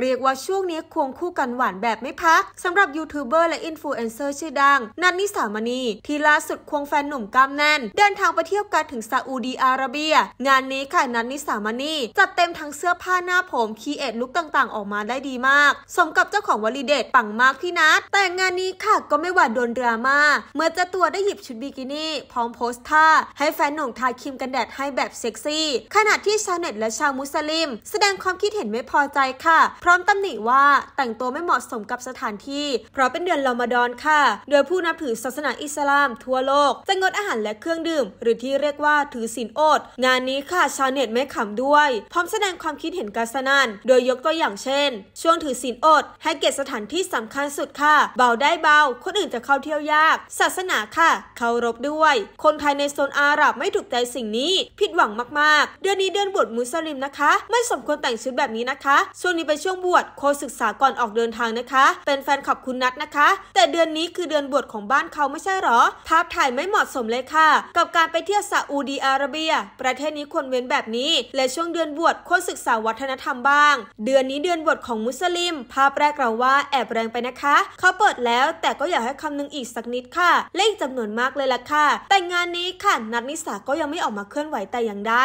เรียกว่าช่วงนี้ควงคู่กันหวานแบบไม่พักสำหรับยูทูบเบอร์และอินฟลูเอนเซอร์ชื่อดัง นันนิสามณีที่ล่าสุดควงแฟนหนุ่มก้ามแน่น เดินทางไปเที่ยวกันถึงซาอุดีอาระเบีย งานนี้ค่ะ นันนิสามณีจัดเต็มทั้งเสื้อผ้าหน้าผมคีเอทลุกต่างๆ ออกมาได้ดีมาก สมกับเจ้าของวลีเดตปังมากพี่นัทแต่งานนี้ค่ะก็ไม่หวาดโดนดราม่าเมื่อเจ้าตัวได้หยิบชุดบิกินี่พร้อมโพสต์ท่าให้แฟนหนุ่มทาครีมกันแดดให้แบบเซ็กซี่ขณะที่ชาวเน็ต และชาวมุสลิม แสดงความคิดเห็นไม่พอใจค่ะพร้อมตำหนิว่าแต่งตัวไม่เหมาะสมกับสถานที่ เพราะเป็นเดือนลอมดอนค่ะ โดยผู้นับถือศาสนาอิสลามทั่วโลกจะงดอาหารและเครื่องดื่ม หรือที่เรียกว่าถือศีลอด งานนี้ค่ะชาวเน็ตไม่ขำด้วย พร้อมแสดงความคิดเห็นกันสนานโดยยกตัวอย่างเช่น ช่วงถือศีลอด ให้เกียรติสถานที่สำคัญสุดค่ะ เบาได้เบาคนอื่นจะเข้าเที่ยวยาก ศาสนาค่ะเคารพด้วย คนไทยในโซนอาหรับไม่ถูกใจสิ่งนี้ ผิดหวังมากๆเดือนนี้เดือนบวชมุสลิมนะคะ ไม่สมควรแต่งชุดแบบนี้นะคะช่วงนี้เป็นช่วงงบวชโคศึกษาก่อนออกเดินทางนะคะ เป็นแฟนขับคุณนัทนะคะ แต่เดือนนี้คือเดือนบวชของบ้านเขาไม่ใช่หรอ ภาพถ่ายไม่เหมาะสมเลยค่ะ กับการไปเที่ยวซาอุดีอาระเบีย ประเทศนี้ควรเว้นแบบนี้ และช่วงเดือนบวชควรศึกษาวัฒนธรรมบ้าง เดือนนี้เดือนบวชของมุสลิม ภาพแรกเราว่าแอบแรงไปนะคะเขาเปิดแล้วแต่ก็อยากให้คำนึงอีกสักนิดค่ะ เล่อีกจำนวนมากเลยล่ะค่ะ แต่งานนี้ค่ะ นัทนิสาก็ยังไม่ออกมาเคลื่อนไหวแต่อย่างใด